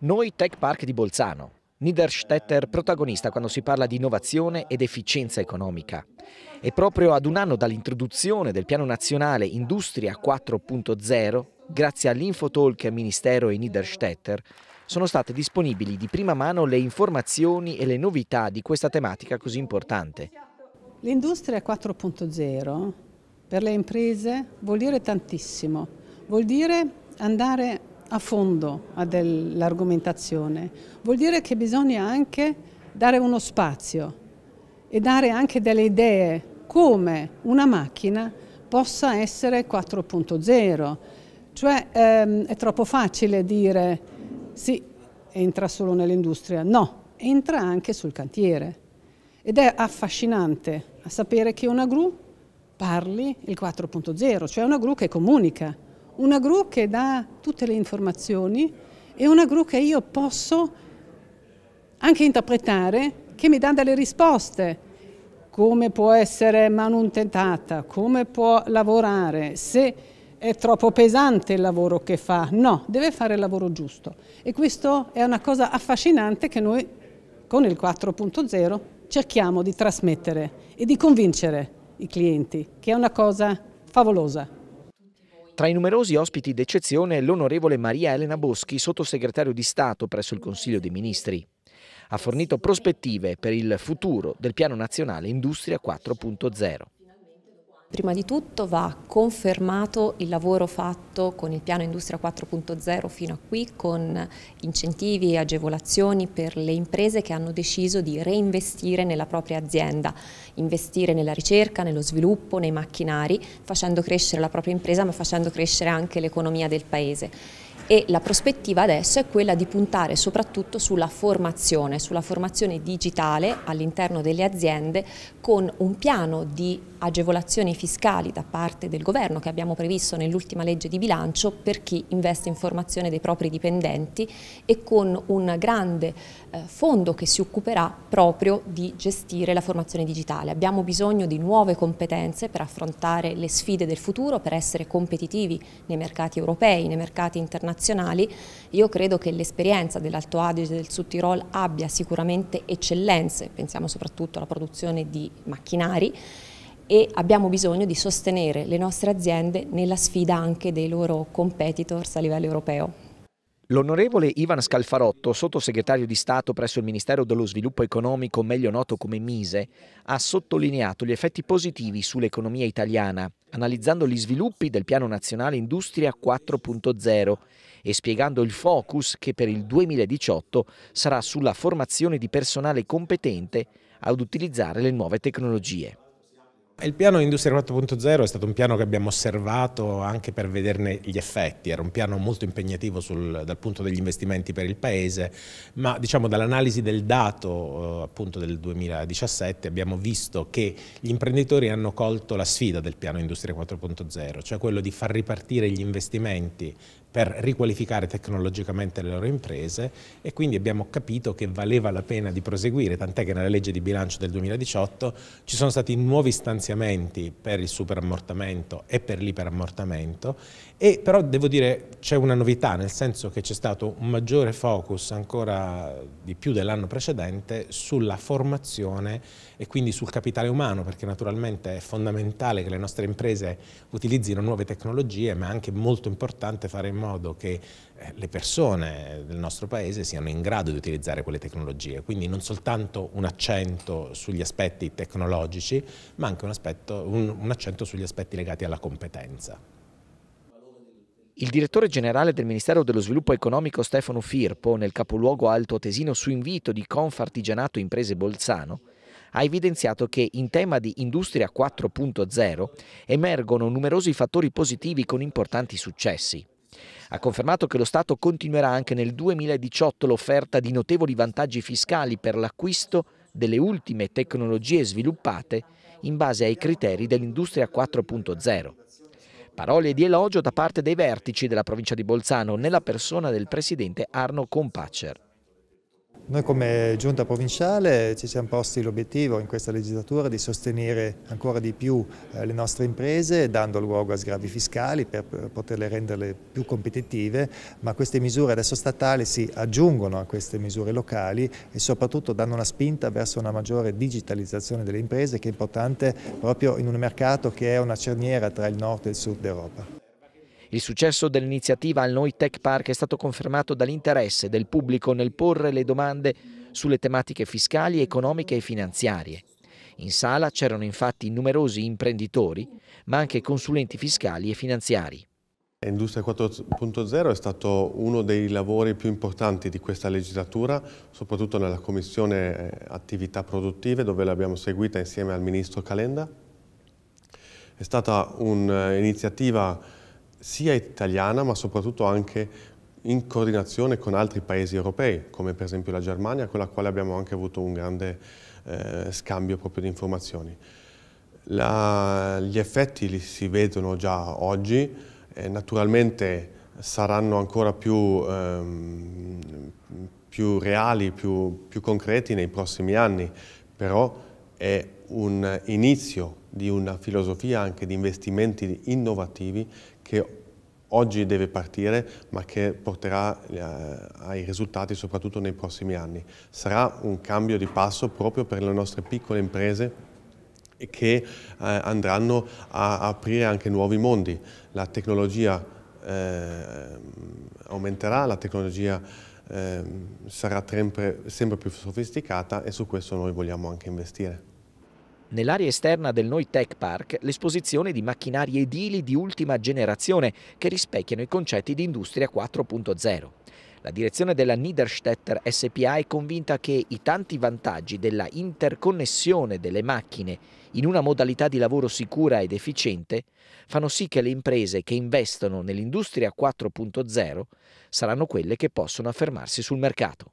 Noi Tech Park di Bolzano. Niederstetter protagonista quando si parla di innovazione ed efficienza economica. E proprio ad un anno dall'introduzione del Piano Nazionale Industria 4.0, grazie all'Infotalk Ministero e Niederstetter, sono state disponibili di prima mano le informazioni e le novità di questa tematica così importante. L'Industria 4.0 per le imprese vuol dire tantissimo, vuol dire andare a fondo dell'argomentazione, vuol dire che bisogna anche dare uno spazio e dare anche delle idee come una macchina possa essere 4.0. Cioè ehm, è troppo facile dire sì, entra solo nell'industria, no, entra anche sul cantiere. Ed è affascinante sapere che una gru parli il 4.0, cioè una gru che comunica una gru che dà tutte le informazioni e una gru che io posso anche interpretare, che mi dà delle risposte, come può essere manutentata, come può lavorare, se è troppo pesante il lavoro che fa, no, deve fare il lavoro giusto. E questo è una cosa affascinante che noi con il 4.0 cerchiamo di trasmettere e di convincere i clienti, che è una cosa favolosa. Tra i numerosi ospiti d'eccezione l'onorevole Maria Elena Boschi, sottosegretario di Stato presso il Consiglio dei Ministri. Ha fornito prospettive per il futuro del Piano Nazionale Industria 4.0. Prima di tutto va confermato il lavoro fatto con il piano Industria 4.0 fino a qui con incentivi e agevolazioni per le imprese che hanno deciso di reinvestire nella propria azienda, investire nella ricerca, nello sviluppo, nei macchinari, facendo crescere la propria impresa ma facendo crescere anche l'economia del paese. E la prospettiva adesso è quella di puntare soprattutto sulla formazione, sulla formazione digitale all'interno delle aziende con un piano di agevolazioni fiscali da parte del governo che abbiamo previsto nell'ultima legge di bilancio per chi investe in formazione dei propri dipendenti e con un grande eh, fondo che si occuperà proprio di gestire la formazione digitale. Abbiamo bisogno di nuove competenze per affrontare le sfide del futuro, per essere competitivi nei mercati europei, nei mercati internazionali. Io credo che l'esperienza dell'Alto Adige e del Sud Tirol abbia sicuramente eccellenze, pensiamo soprattutto alla produzione di macchinari, e abbiamo bisogno di sostenere le nostre aziende nella sfida anche dei loro competitors a livello europeo. L'onorevole Ivan Scalfarotto, sottosegretario di Stato presso il Ministero dello Sviluppo Economico, meglio noto come Mise, ha sottolineato gli effetti positivi sull'economia italiana, analizzando gli sviluppi del Piano Nazionale Industria 4.0 e spiegando il focus che per il 2018 sarà sulla formazione di personale competente ad utilizzare le nuove tecnologie. Il piano Industria 4.0 è stato un piano che abbiamo osservato anche per vederne gli effetti, era un piano molto impegnativo sul, dal punto degli investimenti per il Paese, ma diciamo dall'analisi del dato eh, appunto del 2017 abbiamo visto che gli imprenditori hanno colto la sfida del piano Industria 4.0, cioè quello di far ripartire gli investimenti per riqualificare tecnologicamente le loro imprese e quindi abbiamo capito che valeva la pena di proseguire, tant'è che nella legge di bilancio del 2018 ci sono stati nuovi stanziamenti per il superammortamento e per l'iperammortamento e però devo dire c'è una novità, nel senso che c'è stato un maggiore focus ancora di più dell'anno precedente sulla formazione e quindi sul capitale umano, perché naturalmente è fondamentale che le nostre imprese utilizzino nuove tecnologie, ma è anche molto importante fare in modo modo che eh, le persone del nostro paese siano in grado di utilizzare quelle tecnologie, quindi non soltanto un accento sugli aspetti tecnologici, ma anche un, aspetto, un, un accento sugli aspetti legati alla competenza. Il direttore generale del Ministero dello Sviluppo Economico Stefano Firpo, nel capoluogo Alto Tesino su invito di Confartigianato Imprese Bolzano, ha evidenziato che in tema di Industria 4.0 emergono numerosi fattori positivi con importanti successi. Ha confermato che lo Stato continuerà anche nel 2018 l'offerta di notevoli vantaggi fiscali per l'acquisto delle ultime tecnologie sviluppate in base ai criteri dell'industria 4.0. Parole di elogio da parte dei vertici della provincia di Bolzano nella persona del presidente Arno Compacer. Noi come giunta provinciale ci siamo posti l'obiettivo in questa legislatura di sostenere ancora di più eh, le nostre imprese dando luogo a sgravi fiscali per eh, poterle renderle più competitive, ma queste misure adesso statali si aggiungono a queste misure locali e soprattutto danno una spinta verso una maggiore digitalizzazione delle imprese che è importante proprio in un mercato che è una cerniera tra il nord e il sud d'Europa. Il successo dell'iniziativa al Noi Tech Park è stato confermato dall'interesse del pubblico nel porre le domande sulle tematiche fiscali, economiche e finanziarie. In sala c'erano infatti numerosi imprenditori, ma anche consulenti fiscali e finanziari. Industria 4.0 è stato uno dei lavori più importanti di questa legislatura, soprattutto nella Commissione eh, Attività Produttive, dove l'abbiamo seguita insieme al Ministro Calenda. È stata un'iniziativa sia italiana ma soprattutto anche in coordinazione con altri paesi europei, come per esempio la Germania, con la quale abbiamo anche avuto un grande eh, scambio proprio di informazioni. La, gli effetti li si vedono già oggi, eh, naturalmente saranno ancora più, ehm, più reali, più, più concreti nei prossimi anni, però è un inizio di una filosofia anche di investimenti innovativi che oggi deve partire ma che porterà eh, ai risultati soprattutto nei prossimi anni. Sarà un cambio di passo proprio per le nostre piccole imprese che eh, andranno a aprire anche nuovi mondi. La tecnologia eh, aumenterà, la tecnologia ehm, sarà sempre, sempre più sofisticata e su questo noi vogliamo anche investire. Nell'area esterna del Noi Tech Park l'esposizione di macchinari edili di ultima generazione che rispecchiano i concetti di Industria 4.0. La direzione della Niederstetter SPA è convinta che i tanti vantaggi della interconnessione delle macchine in una modalità di lavoro sicura ed efficiente fanno sì che le imprese che investono nell'industria 4.0 saranno quelle che possono affermarsi sul mercato.